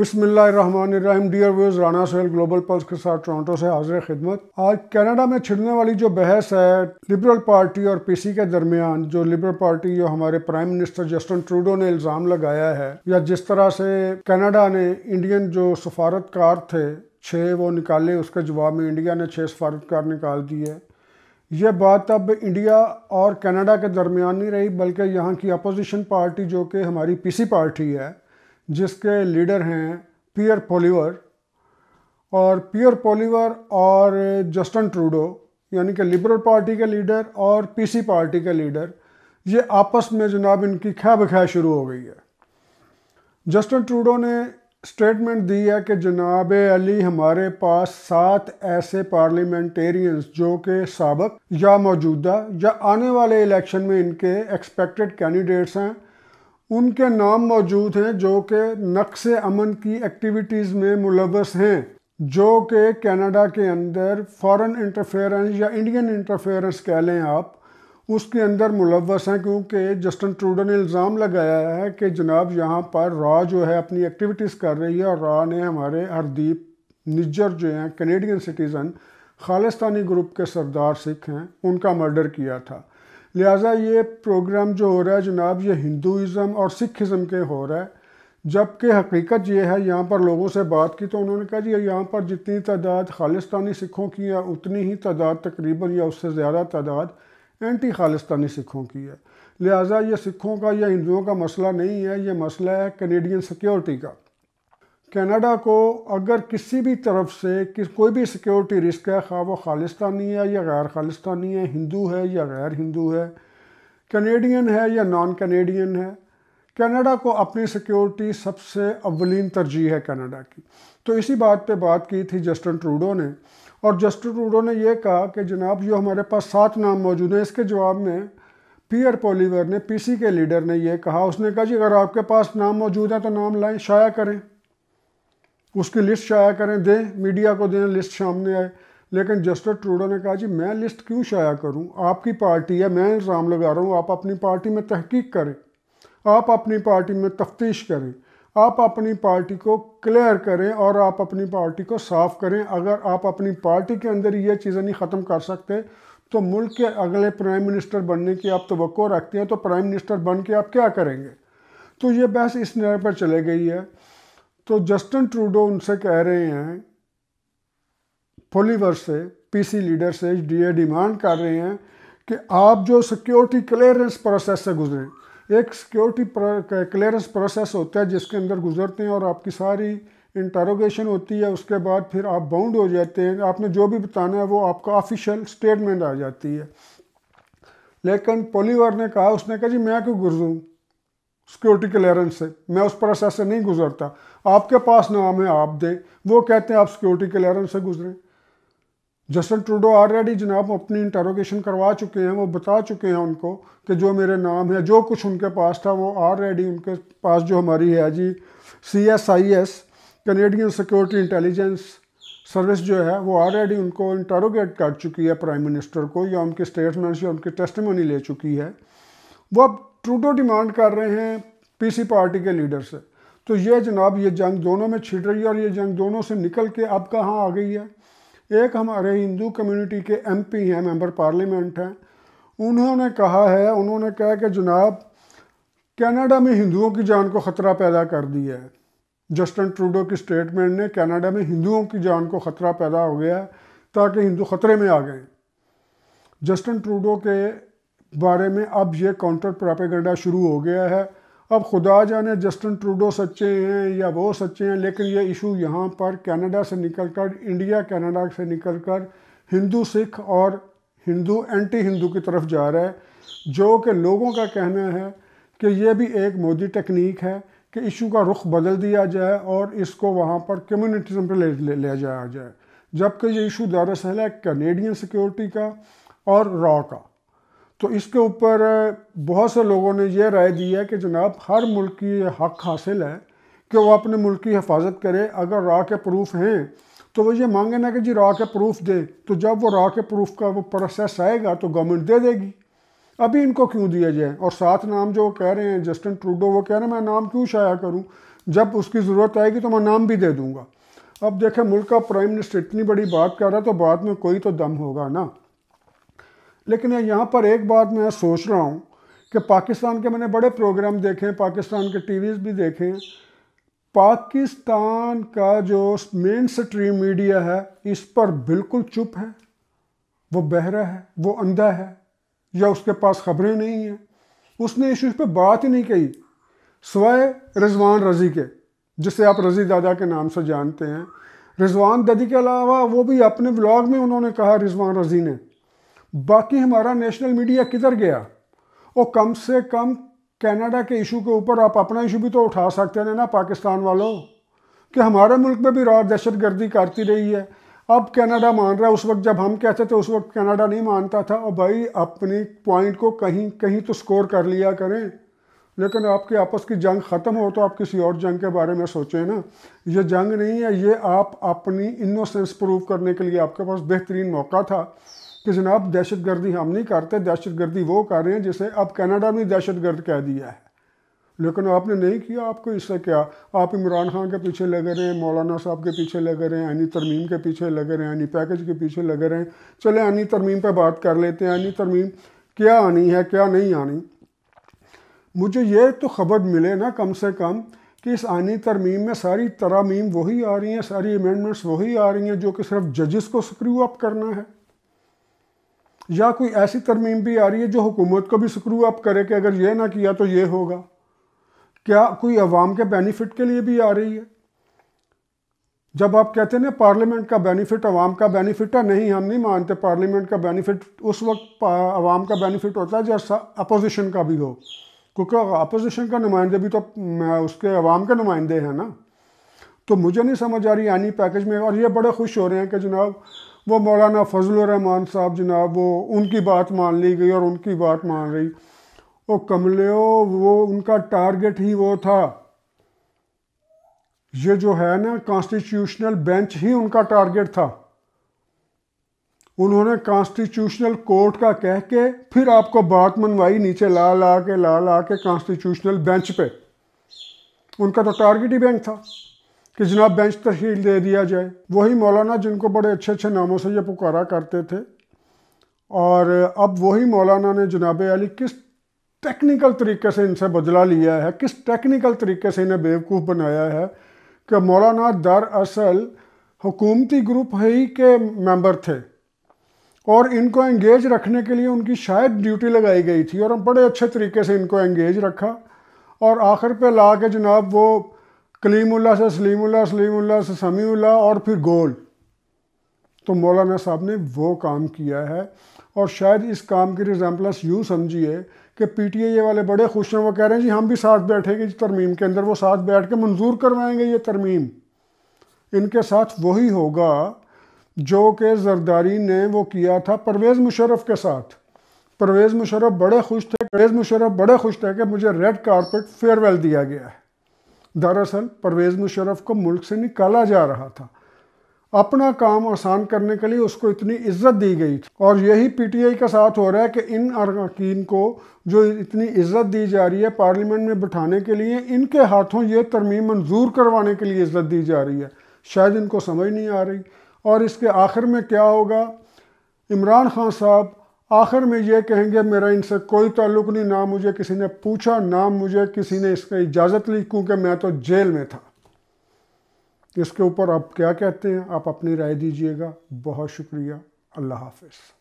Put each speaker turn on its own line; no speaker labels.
बिसमीम dear views Rana Sohail global pulse के साथ टोरंटो से हाजिर खिदमत आज कनाडा में छिड़ने वाली जो बहस है लिबरल पार्टी और पीसी के दरमियान जो लिबरल पार्टी जो हमारे प्राइम मिनिस्टर जस्टिन ट्रूडो ने इल्ज़ाम लगाया है या जिस तरह से कनाडा ने इंडियन जो सफारतकार थे छः वो निकाले उसके जवाब में इंडिया ने छः सफारतकार निकाल दिए यह बात अब इंडिया और कनाडा के दरमियान नहीं रही बल्कि यहाँ की अपोजिशन पार्टी जो कि हमारी पीसी पार्टी है जिसके लीडर हैं पियर पोलीवर और पियर पोलीवर और जस्टिन ट्रूडो यानी कि लिबरल पार्टी के लीडर और पीसी पार्टी के लीडर ये आपस में जनाब इनकी खै बखै शुरू हो गई है जस्टिन ट्रूडो ने स्टेटमेंट दी है कि जनाब अली हमारे पास सात ऐसे पार्लियामेंटेरियंस जो कि सबक या मौजूदा या आने वाले इलेक्शन में इनके एक्सपेक्टेड कैंडिडेट्स हैं उनके नाम मौजूद हैं जो कि नक्श अमन की एक्टिविटीज़ में मुलवस हैं जो कि कनाडा के अंदर फॉरेन इंटरफेरेंस या इंडियन इंटरफेरेंस कह लें आप उसके अंदर मुलवस हैं क्योंकि जस्टिन ट्रूडो ने इल्ज़ाम लगाया है कि जनाब यहाँ पर रॉ जो है अपनी एक्टिविटीज़ कर रही है और रॉ ने हमारे हरदीप निज्जर जो हैं कनेडियन सिटीज़न खालिस्तानी ग्रुप के सरदार सिख हैं उनका मर्डर किया था लिहाजा ये प्रोग्राम जो हो रहा है जनाब ये हिंदुज़म और सिखज़म के हो रहा है जबकि हकीकत ये है यहाँ पर लोगों से बात की तो उन्होंने कहा जी यहाँ पर जितनी तादाद खालिस्तानी सिखों की है उतनी ही तादाद तकरीबन या उससे ज़्यादा तादाद एंटी खालिस्तानी सिखों की है लिहाजा ये सिखों का या हिंदुओं का मसला नहीं है ये मसला है कनेडियन सिक्योरिटी का कनाडा को अगर किसी भी तरफ से किस कोई भी सिक्योरिटी रिस्क है खा वो खालिस्तानी है या गैर खालिस्तानी है हिंदू है या गैर हिंदू है कनेडियन है या नॉन कनेडियन है कनाडा को अपनी सिक्योरिटी सबसे अवलिन तरजीह है कनाडा की तो इसी बात पे बात की थी जस्टिन ट्रूडो ने और जस्टिन ट्रूडो ने यह कहा कि जनाब जो हमारे पास सात नाम मौजूद हैं इसके जवाब में पियर पोलीवर ने पीसी के लीडर ने यह कहा उसने कहा जी अगर आपके पास नाम मौजूद है तो नाम लाएं शाया करें उसकी लिस्ट शाया करें दें मीडिया को दें लिस्ट सामने आए लेकिन जस्टिस ट्रूडो ने कहा जी मैं लिस्ट क्यों शाया करूं आपकी पार्टी है मैं इल्ज़ाम लगा रहा हूं आप अपनी पार्टी में तहकीक करें आप अपनी पार्टी में तफ्तीश करें आप अपनी पार्टी को क्लियर करें और आप अपनी पार्टी को साफ़ करें अगर आप अपनी पार्टी के अंदर ये चीज़ें नहीं ख़त्म कर सकते तो मुल्क के अगले प्राइम मिनिस्टर बनने की आप तो रखते हैं तो प्राइम मिनिस्टर बन के आप क्या करेंगे तो ये बहस इस नर पर चले गई है तो जस्टिन ट्रूडो उनसे कह रहे हैं पोलीवर से पीसी लीडर से ये डिमांड कर रहे हैं कि आप जो सिक्योरिटी क्लियरेंस प्रोसेस से गुजरें एक सिक्योरिटी क्लियरेंस प्रोसेस होता है जिसके अंदर गुजरते हैं और आपकी सारी इंटरोगेशन होती है उसके बाद फिर आप बाउंड हो जाते हैं आपने जो भी बताना है वो आपका ऑफिशियल स्टेटमेंट आ जाती है लेकिन पोलीवर ने कहा उसने कहा जी मैं क्यों गुजरूँ सिक्योरिटी क्लियरेंस से मैं उस प्रोसेस से नहीं गुजरता आपके पास नाम है आप दें वो कहते हैं आप सिक्योरिटी क्लियरेंस से गुजरें जस्टिन ट्रूडो ऑलरेडी जनाब अपनी इंटरोगेशन करवा चुके हैं वो बता चुके हैं उनको कि जो मेरे नाम है जो कुछ उनके पास था वो ऑलरेडी उनके पास जो हमारी है जी C S I S Canadian security intelligence service जो है वो ऑलरेडी उनको इंटरोगेट कर चुकी है प्राइम मिनिस्टर को या उनके स्टेटमेंट्स या उनकी टेस्टमनी ले चुकी है वो अब ट्रूडो डिमांड कर रहे हैं पीसी पार्टी के लीडर से तो ये जनाब ये जंग दोनों में छिड़ रही है और ये जंग दोनों से निकल के अब कहाँ आ गई है एक हमारे हिंदू कम्युनिटी के एमपी हैं मेंबर पार्लियामेंट हैं उन्होंने कहा है उन्होंने कहा कि जनाब कनाडा में हिंदुओं की जान को ख़तरा पैदा कर दिया है जस्टिन ट्रूडो की स्टेटमेंट ने कनाडा में हिंदुओं की जान को ख़तरा पैदा हो गया है ताकि हिंदू ख़तरे में आ गए जस्टिन ट्रूडो के बारे में अब ये काउंटर प्रापेगेंडा शुरू हो गया है अब खुदा जाने जस्टिन ट्रूडो सच्चे हैं या वो सच्चे हैं लेकिन ये इशू यहाँ पर कनाडा से निकलकर इंडिया कनाडा से निकलकर हिंदू सिख और हिंदू एंटी हिंदू की तरफ जा रहा है जो कि लोगों का कहना है कि ये भी एक मोदी टेक्निक है कि इशू का रुख बदल दिया जाए और इसको वहाँ पर कम्युनिटिज्म पर ले लिया जाया जाए जबकि ये इशू दरअसल है कैनेडियन सिक्योरिटी का और रॉ का तो इसके ऊपर बहुत से लोगों ने यह राय दी है कि जनाब हर मुल्क की हक हासिल है कि वो अपने मुल्क की हिफाजत करे अगर रॉ के प्रूफ हैं तो वो ये मांगे ना कि जी रॉ के प्रूफ दे तो जब वो रॉ के प्रूफ का वो प्रोसेस आएगा तो गवर्नमेंट दे देगी अभी इनको क्यों दिया जाए और साथ नाम जो कह रहे हैं जस्टिन ट्रूडो वो कह रहे हैं मैं नाम क्यों शाया करूँ जब उसकी ज़रूरत आएगी तो मैं नाम भी दे दूंगा अब देखें मुल्क का प्राइम मिनिस्टर इतनी बड़ी बात कर रहा है तो बाद में कोई तो दम होगा ना लेकिन यहाँ पर एक बात मैं सोच रहा हूँ कि पाकिस्तान के मैंने बड़े प्रोग्राम देखे हैं पाकिस्तान के टी भी देखे हैं पाकिस्तान का जो मेन स्ट्रीम मीडिया है इस पर बिल्कुल चुप है वो बहरा है वो अंधा है या उसके पास खबरें नहीं हैं उसने इशूज़ पे बात ही नहीं कही स्वय रिजवान रजी के जिसे आप रजी दादा के नाम से जानते हैं रिजवान दादी के अलावा वो भी अपने ब्लॉग में उन्होंने कहा रिजवान रजी ने बाकी हमारा नेशनल मीडिया किधर गया और कम से कम कनाडा के इशू के ऊपर आप अपना इशू भी तो उठा सकते हैं ना पाकिस्तान वालों कि हमारे मुल्क में भी रात दहशत गर्दी करती रही है अब कनाडा मान रहा है उस वक्त जब हम कहते थे उस वक्त कनाडा नहीं मानता था और भाई अपनी पॉइंट को कहीं कहीं तो स्कोर कर लिया करें लेकिन आपकी आपस की जंग ख़त्म हो तो आप किसी और जंग के बारे में सोचें ना ये जंग नहीं है ये आप अपनी इनोसेंस प्रूव करने के लिए आपके पास बेहतरीन मौका था कि जनाब दहशत गर्दी हम नहीं करते दहशत गर्दी वो कर रहे हैं जिसे अब कनाडा में दहशत गर्द कह दिया है लेकिन आपने नहीं किया आपको इससे क्या आप इमरान खान के पीछे लगे रहे हैं मौलाना साहब के पीछे लगे रहे हैं यानी तरमीम के पीछे लगे रहे हैं यानी पैकेज के पीछे लगे रहे हैं चले यानी तरमीम पर बात कर लेते हैं यानी तरमीम क्या आनी है क्या नहीं आनी मुझे ये तो खबर मिले ना कम से कम कि इस आनी तरमीम में सारी तरामीम वही आ रही हैं सारी अमेंडमेंट्स वही आ रही हैं जो कि सिर्फ जजस को स्क्रू अप करना है या कोई ऐसी तरमीम भी आ रही है जो हुकूमत को भी स्क्रू अप करे कि अगर ये ना किया तो ये होगा क्या कोई आवाम के बेनिफिट के लिए भी आ रही है जब आप कहते हैं ना पार्लियामेंट का बेनिफिट आवाम का बेनिफिट है नहीं हम नहीं मानते पार्लियामेंट का बेनिफिट उस वक्त आवाम का बेनिफिट होता है जैसा अपोजिशन का भी हो क्योंकि अपोजिशन का नुमाइंदे भी तो उसके अवाम के नुमाइंदे हैं ना तो मुझे नहीं समझ आ रही यानी पैकेज में और ये बड़े खुश हो रहे हैं कि जनाब वो मौलाना रहमान साहब जनाब वो उनकी बात मान ली गई और उनकी बात मान रही वो कमले वो उनका टारगेट ही वो था ये जो है ना कॉन्स्टिट्यूशनल बेंच ही उनका टारगेट था उन्होंने कॉन्स्टिट्यूशनल कोर्ट का कह के फिर आपको बात मनवाई नीचे ला ला के ला ला के कॉन्स्टिट्यूशनल बेंच पे उनका तो टारगेट ही बैंक था कि जनाब बेंच तशील दे दिया जाए वही मौलाना जिनको बड़े अच्छे अच्छे नामों से ये पुकारा करते थे और अब वही मौलाना ने जनाब अली किस टेक्निकल तरीके से इनसे बदला लिया है किस टेक्निकल तरीके से इन्हें बेवकूफ़ बनाया है कि मौलाना दरअसल हुकूमती ग्रुप ही के मेंबर थे और इनको एंगेज रखने के लिए उनकी शायद ड्यूटी लगाई गई थी और हम बड़े अच्छे तरीके से इनको एंगेज रखा और आखिर पे ला के जनाब वो कलीमुल्ला से सलीमुल्ला सलीमुल्ला से समीउल्ला और फिर गोल तो मौलाना साहब ने वो काम किया है और शायद इस काम की रिजाम्पल्स यूँ समझिए कि पी टी ए वाले बड़े खुश हैं वो कह रहे हैं जी हम भी साथ बैठेंगे इस तरमीम के अंदर वो साथ बैठ के मंजूर करवाएंगे ये तरमीम इनके साथ वही होगा जो कि जरदारी ने वो किया था परवेज़ मुशरफ के साथ परवेज़ मुशरफ बड़े खुश थे परवेज़ मुशरफ बड़े खुश थे कि मुझे रेड कारपेट फेयरवेल दिया गया है दरअसल परवेज़ मुशरफ़ को मुल्क से निकाला जा रहा था अपना काम आसान करने के लिए उसको इतनी इज्जत दी गई थी और यही पीटीआई के साथ हो रहा है कि इन अरकान को जो इतनी इज्जत दी जा रही है पार्लियामेंट में बिठाने के लिए इनके हाथों ये तरमीम मंजूर करवाने के लिए इज्जत दी जा रही है शायद इनको समझ नहीं आ रही और इसके आखिर में क्या होगा इमरान खान साहब आखिर में ये कहेंगे मेरा इनसे कोई ताल्लुक नहीं ना मुझे किसी ने पूछा ना मुझे किसी ने इसका इजाज़त ली क्योंकि मैं तो जेल में था इसके ऊपर आप क्या कहते हैं आप अपनी राय दीजिएगा बहुत शुक्रिया अल्लाह हाफिज़